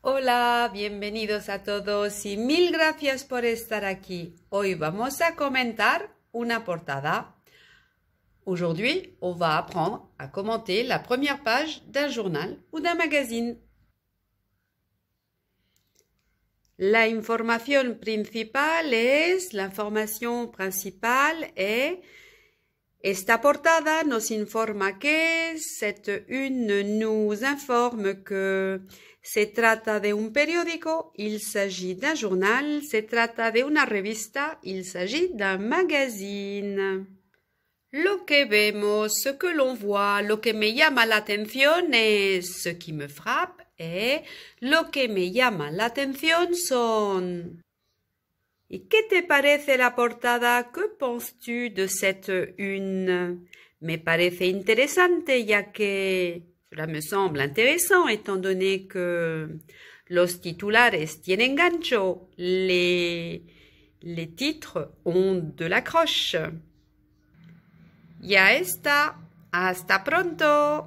Hola, bienvenidos a todos y mil gracias por estar aquí. Hoy vamos a comentar una portada. Aujourd'hui, on va apprendre a commenter la première page d'un journal ou d'un magazine. La información principal es, la información principal es esta portada nos informa que cette une nous informe que se trata de un periódico, il s'agit d'un journal, se trata de una revista, il s'agit d'un magazine. Lo que vemos, lo que l'on voit, lo que me llama la atención es, ce qui me frappe es, lo que me llama la atención son. Et que te parece la portada? Que penses-tu de cette une? Me parece interesante, ya que cela me semble intéressant étant donné que los titulares tienen gancho, les, les titres ont de l'accroche. Ya está, hasta pronto!